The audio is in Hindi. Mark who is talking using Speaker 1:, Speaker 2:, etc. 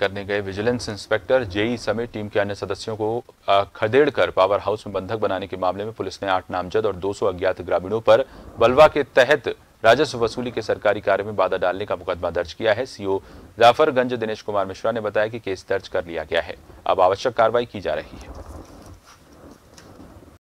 Speaker 1: करने गए विजिलेंस इंस्पेक्टर जेई समेत टीम के अन्य सदस्यों को खदेड़ कर पावर हाउस में बंधक बनाने के मामले में पुलिस ने आठ नामजद और 200 अज्ञात ग्रामीणों पर बलवा के तहत राजस्व वसूली के सरकारी कार्य में बाधा डालने का मुकदमा दर्ज किया है सीओ जाफरगंज दिनेश कुमार मिश्रा ने बताया कि केस दर्ज कर लिया गया है अब आवश्यक कार्रवाई की जा रही है